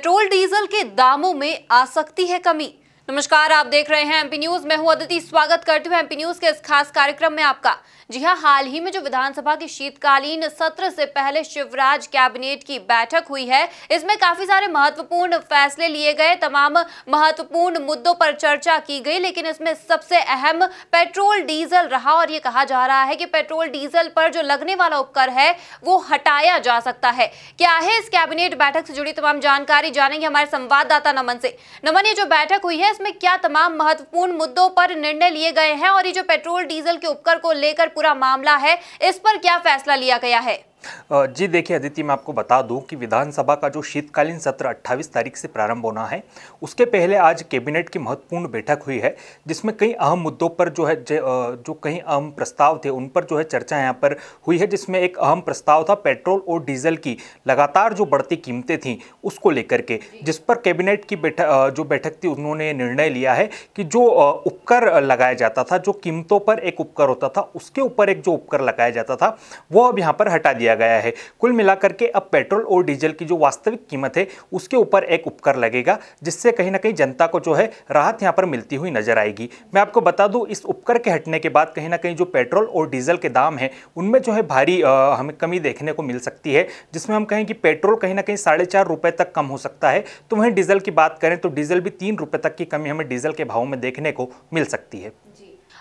petrol diesel के दामों में आ सकती है कमी नमस्कार आप देख रहे हैं एमपी न्यूज मैं हूं अदिति स्वागत करती हूं एमपी न्यूज के इस खास कार्यक्रम में आपका जी हां हाल ही में जो विधानसभा के शीतकालीन सत्र से पहले शिवराज कैबिनेट की बैठक हुई है इसमें काफी सारे महत्वपूर्ण फैसले लिए गए तमाम महत्वपूर्ण मुद्दों पर चर्चा की गई लेकिन इसमें सबसे अहम पेट्रोल डीजल रहा और ये कहा जा रहा है कि पेट्रोल डीजल पर जो लगने वाला उपकर है वो हटाया जा सकता है क्या है इस कैबिनेट बैठक से जुड़ी तमाम जानकारी जानेंगे हमारे संवाददाता नमन से नमन ये जो बैठक हुई है इसमें क्या तमाम महत्वपूर्ण मुद्दों पर निर्णय लिए गए हैं और ये जो पेट्रोल डीजल के उपकर को लेकर पूरा मामला है इस पर क्या फैसला लिया गया है जी देखिए अदिति मैं आपको बता दूं कि विधानसभा का जो शीतकालीन सत्र 28 तारीख से प्रारंभ होना है उसके पहले आज कैबिनेट की महत्वपूर्ण बैठक हुई है जिसमें कई अहम मुद्दों पर जो है जो कई अहम प्रस्ताव थे उन पर जो है चर्चा यहाँ पर हुई है जिसमें एक अहम प्रस्ताव था पेट्रोल और डीजल की लगातार जो बढ़ती कीमतें थीं उसको लेकर के जिस पर कैबिनेट की बैठक जो बैठक थी उन्होंने निर्णय लिया है कि जो उपकर लगाया जाता था जो कीमतों पर एक उपकर होता था उसके ऊपर एक जो उपकर लगाया जाता था वो अब यहाँ पर हटा दिया दिया गया है कुल मिलाकर के अब पेट्रोल और डीजल की जो वास्तविक कीमत है उसके ऊपर एक उपकर लगेगा जिससे कहीं ना कहीं जनता को जो है राहत यहाँ पर मिलती हुई नजर आएगी मैं आपको बता दूँ इस उपकर के हटने के बाद कहीं ना कहीं जो पेट्रोल और डीजल के दाम हैं उनमें जो है भारी हमें कमी देखने को मिल सकती है जिसमें हम कहें कि पेट्रोल कहीं ना कहीं साढ़े चार रुपये तक कम हो सकता है तो वहीं डीजल की बात करें तो डीजल भी तीन रुपये तक की कमी हमें डीजल के भाव में देखने को मिल सकती है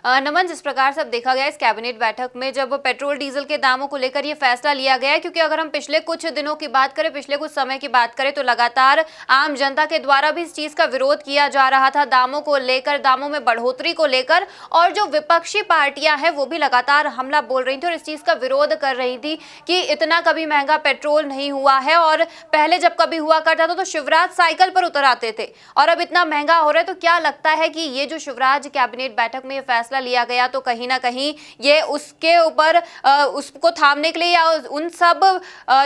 नमन जिस प्रकार से अब देखा गया इस कैबिनेट बैठक में जब पेट्रोल डीजल के दामों को लेकर यह फैसला लिया गया है क्योंकि अगर हम पिछले कुछ दिनों की बात करें पिछले कुछ समय की बात करें तो लगातार आम जनता के द्वारा भी इस चीज का विरोध किया जा रहा था दामों को लेकर दामों में बढ़ोतरी को लेकर और जो विपक्षी पार्टियां हैं वो भी लगातार हमला बोल रही थी और इस चीज का विरोध कर रही थी कि इतना कभी महंगा पेट्रोल नहीं हुआ है और पहले जब कभी हुआ करता था तो शिवराज साइकिल पर उतर आते थे और अब इतना महंगा हो रहा है तो क्या लगता है कि ये जो शिवराज कैबिनेट बैठक में फैसला फैसला लिया गया तो कहीं ना कहीं ये उसके ऊपर उसको थामने के लिए या उन सब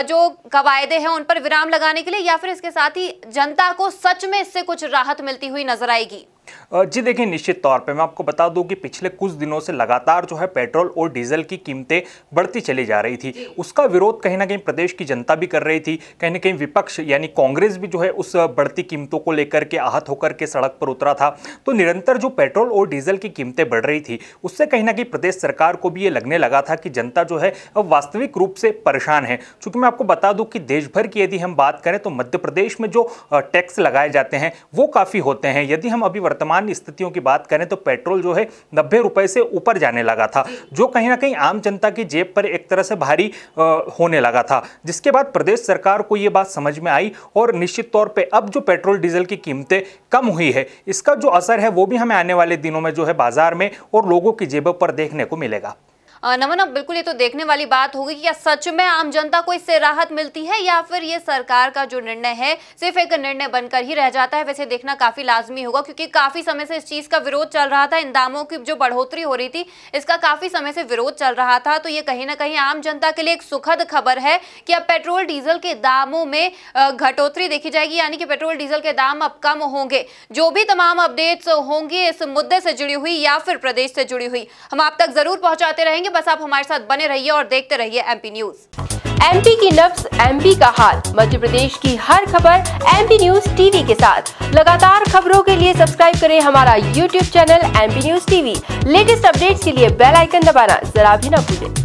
जो कवायदे हैं उन पर विराम लगाने के लिए या फिर इसके साथ ही जनता को सच में इससे कुछ राहत मिलती हुई नजर आएगी जी देखिए निश्चित तौर पे मैं आपको बता दूं कि पिछले कुछ दिनों से लगातार जो है पेट्रोल और डीजल की कीमतें बढ़ती चली जा रही थी उसका विरोध कहीं ना कहीं प्रदेश की जनता भी कर रही थी कहीं ना कहीं विपक्ष यानी कांग्रेस भी जो है उस बढ़ती कीमतों को लेकर के आहत होकर के सड़क पर उतरा था तो निरंतर जो पेट्रोल और डीजल की कीमतें बढ़ रही थी उससे कहीं ना कहीं प्रदेश सरकार को भी ये लगने लगा था कि जनता जो है अब वास्तविक रूप से परेशान है चूँकि मैं आपको बता दूँ कि देश भर की यदि हम बात करें तो मध्य प्रदेश में जो टैक्स लगाए जाते हैं वो काफ़ी होते हैं यदि हम अभी वर्तमान सामान्य स्थितियों की बात करें तो पेट्रोल जो है नब्बे रुपए से ऊपर जाने लगा था जो कहीं ना कहीं आम जनता की जेब पर एक तरह से भारी होने लगा था जिसके बाद प्रदेश सरकार को ये बात समझ में आई और निश्चित तौर पर अब जो पेट्रोल डीजल की कीमतें कम हुई है इसका जो असर है वो भी हमें आने वाले दिनों में जो है बाजार में और लोगों की जेबों पर देखने को मिलेगा नमन अब बिल्कुल ये तो देखने वाली बात होगी कि क्या सच में आम जनता को इससे राहत मिलती है या फिर ये सरकार का जो निर्णय है सिर्फ एक निर्णय बनकर ही रह जाता है वैसे देखना काफी लाजमी होगा क्योंकि काफी समय से इस चीज का विरोध चल रहा था इन दामों की जो बढ़ोतरी हो रही थी इसका काफी समय से विरोध चल रहा था तो ये कहीं ना कहीं आम जनता के लिए एक सुखद खबर है कि अब पेट्रोल डीजल के दामों में घटोतरी देखी जाएगी यानी कि पेट्रोल डीजल के दाम अब कम होंगे जो भी तमाम अपडेट्स होंगी इस मुद्दे से जुड़ी हुई या फिर प्रदेश से जुड़ी हुई हम आप तक जरूर पहुंचाते रहेंगे बस आप हमारे साथ बने रहिए और देखते रहिए एमपी न्यूज एमपी की नब्स एमपी का हाल मध्य प्रदेश की हर खबर एमपी न्यूज टीवी के साथ लगातार खबरों के लिए सब्सक्राइब करें हमारा YouTube channel MP news TV latest updates के लिए बेल आइकन दबाना जरा भी न भूलें